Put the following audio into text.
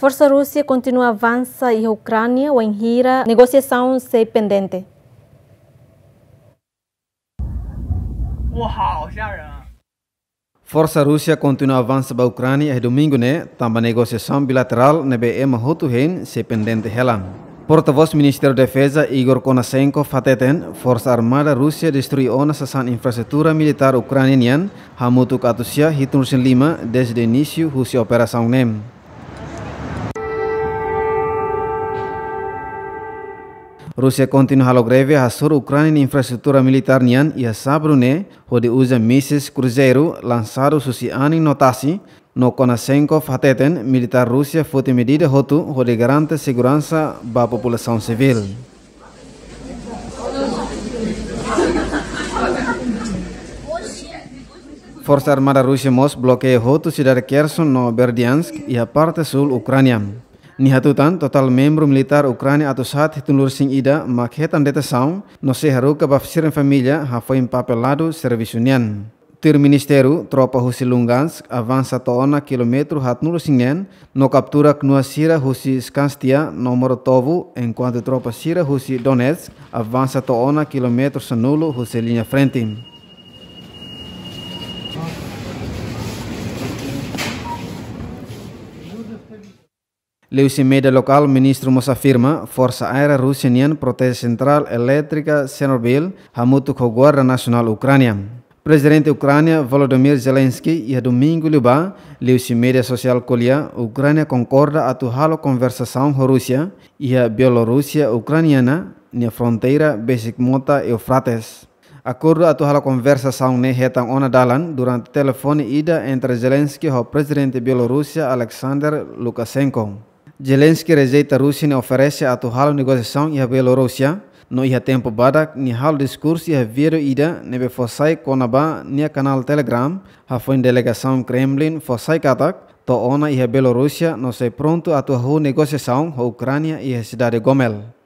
Força Rússia continua avança e a Ucrânia o enrira negociação sem pendente. Força Rússia continua avança para a Ucrânia e domingo, né? Também negociação bilateral na BM Rotuhen sem pendente relam. Porta-voz Ministério da Defesa Igor Konasenko fateten Força Armada Rússia destruiu a sasan infraestrutura militar ucraniana hamutuk atusia hitunsen lima desde início Rússia operação NEM. Né. Rusia kontinu halo greve a Ukrainian infrastruktur na infraestrutura militar nian e a sabrune, onde usa misis cruzeiro lansaru susi ani notasi, no Konasenko fateten militar Rusia futi medida hotu, di garante seguransa ba populasaun civil. Forza Armada Rusia mos bloqueia hotu sidar Kherson no Berdiansk ia a parte sul Ukrainian nihatutan total membro militar saat hitung hitunlur sing ida makhetan hetan saung no seharu kebab sirin familia família ha foi empapelado Tir ministeru tropa husi Lungansk, avansa toona quilômetro hatnur singen, no captura knua Sira husi Skanstia, nomor tovu enquanto tropa Sira husi Donetsk, avansa toona kilometru senulu husi linya frentin. Lewis Media local, ministro Mossa afirma, Força Aérea Russinian protege central elétrica Chernobyl, Hamutu Guarda Nacional Ucrânia. Presidente Ucrânia Volodymyr Zelensky e domingo Liba, Lewis Media Social Colia, Ucrânia concorda a tuhalo conversação com Rússia e a Bielorrússia ucraniana na fronteira Besikmota Eufrates. Acordo a tuhalo conversação ne retan ona dalan durante telefone ida entre Zelensky e o presidente Bielorrússia Alexander Lukashenko. Zelensky rejeita a Rússia e oferece a atual negociação e a Bielorrússia. No ia tempo badak ni hal discurso e a viro ida nebe fossai konaba nia canal Telegram. A foi delegação Kremlin fossai katak. To ona e a Bielorrússia no sei pronto a tua negociação a Ucrânia e a cidade Gomel.